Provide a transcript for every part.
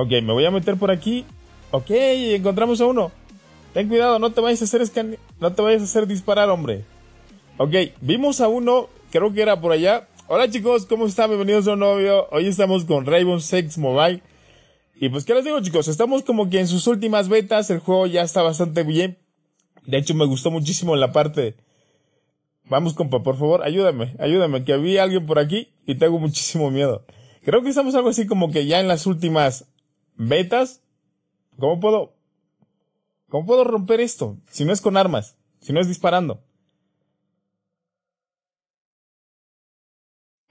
Ok, me voy a meter por aquí. Ok, encontramos a uno. Ten cuidado, no te vayas a hacer escane... no te vayas a hacer disparar, hombre. Ok, vimos a uno, creo que era por allá. Hola chicos, ¿cómo están? Bienvenidos a un novio. Hoy estamos con Raven Sex Mobile. Y pues, ¿qué les digo chicos? Estamos como que en sus últimas betas, el juego ya está bastante bien. De hecho, me gustó muchísimo la parte... Vamos compa, por favor, ayúdame, ayúdame, que vi alguien por aquí y tengo muchísimo miedo. Creo que estamos algo así como que ya en las últimas betas, ¿cómo puedo? ¿Cómo puedo romper esto? Si no es con armas, si no es disparando.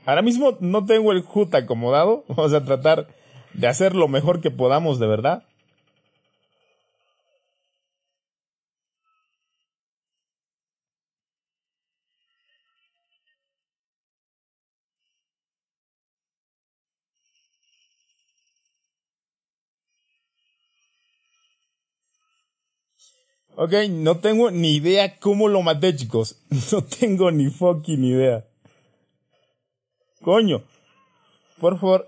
Ahora mismo no tengo el HUD acomodado. Vamos a tratar de hacer lo mejor que podamos, de verdad. Ok, no tengo ni idea cómo lo maté, chicos. No tengo ni fucking idea. Coño. Por favor.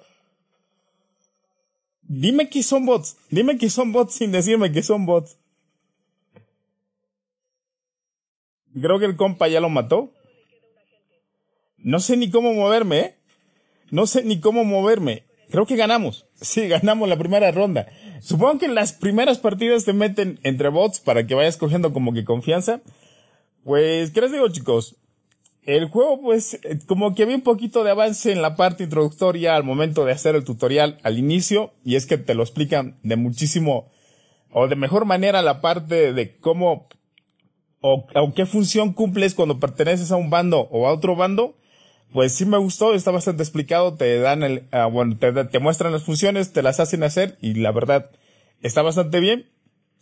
Dime que son bots. Dime que son bots sin decirme que son bots. Creo que el compa ya lo mató. No sé ni cómo moverme, ¿eh? No sé ni cómo moverme. Creo que ganamos. Sí, ganamos la primera ronda. Supongo que en las primeras partidas te meten entre bots para que vayas cogiendo como que confianza. Pues, ¿qué les digo, chicos? El juego, pues, eh, como que había un poquito de avance en la parte introductoria al momento de hacer el tutorial al inicio, y es que te lo explican de muchísimo, o de mejor manera la parte de cómo, o, o qué función cumples cuando perteneces a un bando o a otro bando, pues sí me gustó, está bastante explicado, te dan el, ah, bueno, te, te, muestran las funciones, te las hacen hacer y la verdad está bastante bien.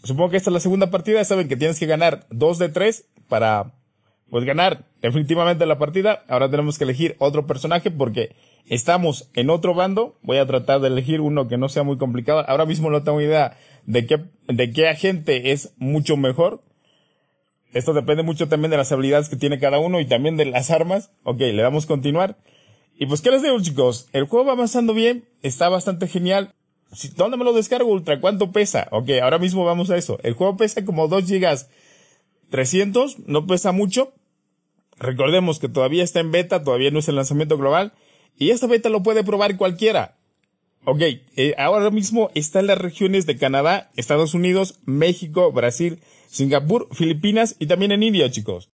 Supongo que esta es la segunda partida, saben que tienes que ganar dos de tres para, pues ganar definitivamente la partida. Ahora tenemos que elegir otro personaje porque estamos en otro bando. Voy a tratar de elegir uno que no sea muy complicado. Ahora mismo no tengo idea de qué, de qué agente es mucho mejor. Esto depende mucho también de las habilidades que tiene cada uno y también de las armas. Ok, le damos continuar. Y pues, ¿qué les digo, chicos? El juego va avanzando bien, está bastante genial. ¿Dónde me lo descargo, Ultra? ¿Cuánto pesa? Ok, ahora mismo vamos a eso. El juego pesa como 2 GB 300, no pesa mucho. Recordemos que todavía está en beta, todavía no es el lanzamiento global. Y esta beta lo puede probar cualquiera. Ok, eh, ahora mismo está en las regiones de Canadá, Estados Unidos, México, Brasil, Singapur, Filipinas y también en India, chicos.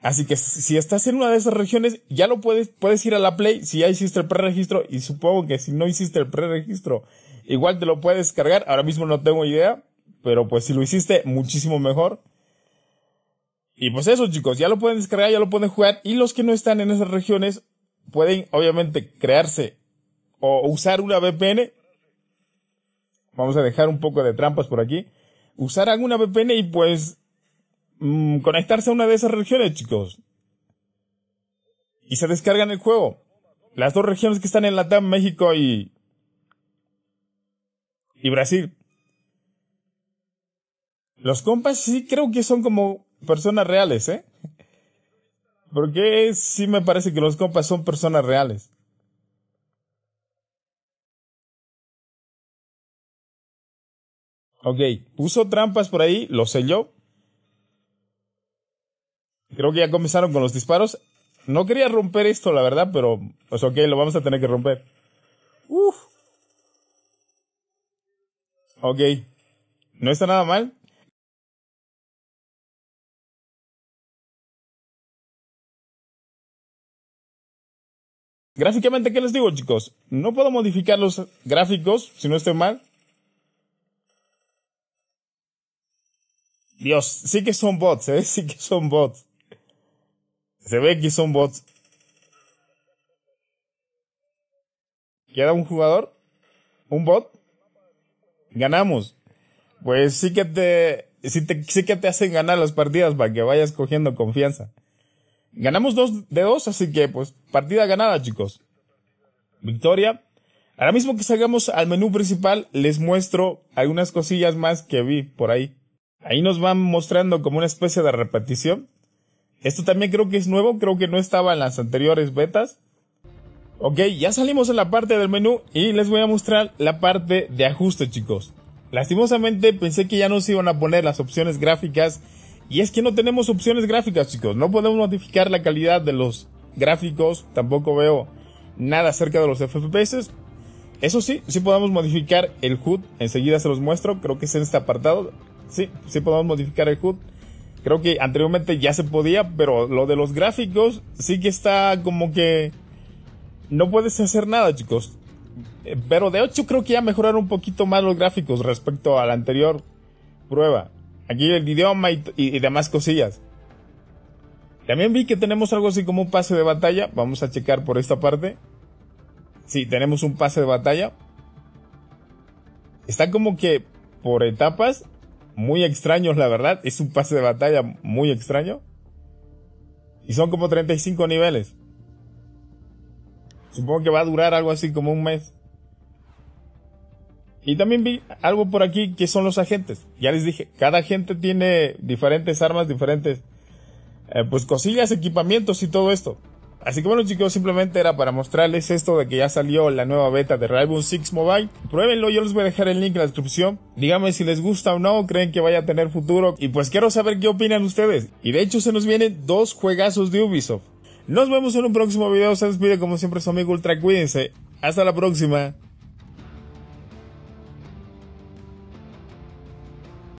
Así que si estás en una de esas regiones, ya lo puedes, puedes ir a la Play si ya hiciste el preregistro y supongo que si no hiciste el preregistro, igual te lo puedes descargar. Ahora mismo no tengo idea, pero pues si lo hiciste, muchísimo mejor. Y pues eso, chicos, ya lo pueden descargar, ya lo pueden jugar y los que no están en esas regiones pueden obviamente crearse o usar una VPN. Vamos a dejar un poco de trampas por aquí. Usar alguna VPN y pues mm, conectarse a una de esas regiones, chicos. Y se descargan el juego. Las dos regiones que están en Latam, México y y Brasil. Los compas sí creo que son como personas reales, ¿eh? Porque sí me parece que los compas son personas reales. Ok, puso trampas por ahí, lo selló. Creo que ya comenzaron con los disparos. No quería romper esto, la verdad, pero pues ok, lo vamos a tener que romper. Uf. Ok. No está nada mal. Gráficamente, ¿qué les digo, chicos? No puedo modificar los gráficos, si no estoy mal. Dios, sí que son bots, ¿eh? Sí que son bots. Se ve que son bots. Queda un jugador, un bot. Ganamos. Pues sí que te, sí, te, sí que te hacen ganar las partidas para que vayas cogiendo confianza. Ganamos dos de dos, así que pues partida ganada, chicos. Victoria. Ahora mismo que salgamos al menú principal, les muestro algunas cosillas más que vi por ahí. Ahí nos van mostrando como una especie de repetición. Esto también creo que es nuevo, creo que no estaba en las anteriores betas. Ok, ya salimos en la parte del menú y les voy a mostrar la parte de ajuste chicos. Lastimosamente pensé que ya nos iban a poner las opciones gráficas y es que no tenemos opciones gráficas chicos, no podemos modificar la calidad de los gráficos, tampoco veo nada acerca de los FPS. Eso sí, sí podemos modificar el HUD, enseguida se los muestro, creo que es en este apartado, sí, sí podemos modificar el HUD. Creo que anteriormente ya se podía, pero lo de los gráficos sí que está como que no puedes hacer nada, chicos. Eh, pero de hecho creo que ya mejoraron un poquito más los gráficos respecto a la anterior prueba. Aquí el idioma y, y demás cosillas. También vi que tenemos algo así como un pase de batalla. Vamos a checar por esta parte. Sí, tenemos un pase de batalla. Está como que por etapas muy extraños, la verdad. Es un pase de batalla muy extraño. Y son como 35 niveles. Supongo que va a durar algo así como un mes. Y también vi algo por aquí que son los agentes. Ya les dije, cada agente tiene diferentes armas, diferentes eh, pues cosillas, equipamientos y todo esto. Así que bueno chicos, simplemente era para mostrarles esto de que ya salió la nueva beta de Rainbow Six Mobile. Pruébenlo, yo les voy a dejar el link en la descripción. Díganme si les gusta o no, creen que vaya a tener futuro. Y pues quiero saber qué opinan ustedes. Y de hecho se nos vienen dos juegazos de Ubisoft. Nos vemos en un próximo video. Se pide como siempre su amigo Ultra. Cuídense. Hasta la próxima.